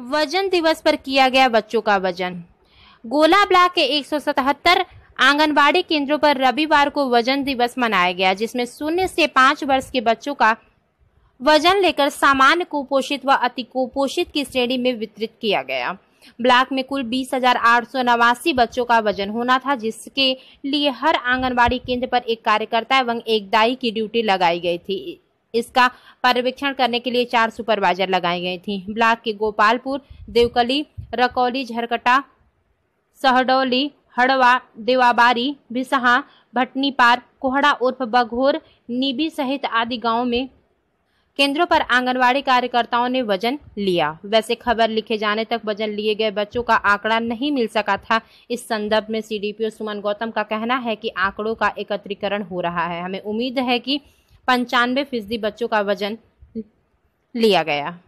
वजन दिवस पर किया गया बच्चों का वजन गोला ब्लॉक के एक आंगनबाड़ी केंद्रों पर रविवार को वजन दिवस मनाया गया जिसमें शून्य से पांच वर्ष के बच्चों का वजन लेकर सामान्य कुपोषित व अति कुपोषित की श्रेणी में वितरित किया गया ब्लॉक में कुल बीस हजार आठ सौ नवासी बच्चों का वजन होना था जिसके लिए हर आंगनबाड़ी केंद्र पर एक कार्यकर्ता एवं एक दाई की ड्यूटी लगाई गई थी इसका पर्यवेक्षण करने के लिए चार सुपरवाइजर लगाई गई थी ब्लॉक के गोपालपुर देवकली रकौली झरकटा सहडौली हड़वा देवाबारी भिसहा भटनीपार कोहड़ा उर्फ बघोर नीबी सहित आदि गांवों में केंद्रों पर आंगनवाड़ी कार्यकर्ताओं ने वजन लिया वैसे खबर लिखे जाने तक वजन लिए गए बच्चों का आंकड़ा नहीं मिल सका था इस संदर्भ में सीडीपीओ सुमन गौतम का कहना है कि आंकड़ों का एकत्रीकरण हो रहा है हमें उम्मीद है कि पंचानवे फीसदी बच्चों का वजन लिया गया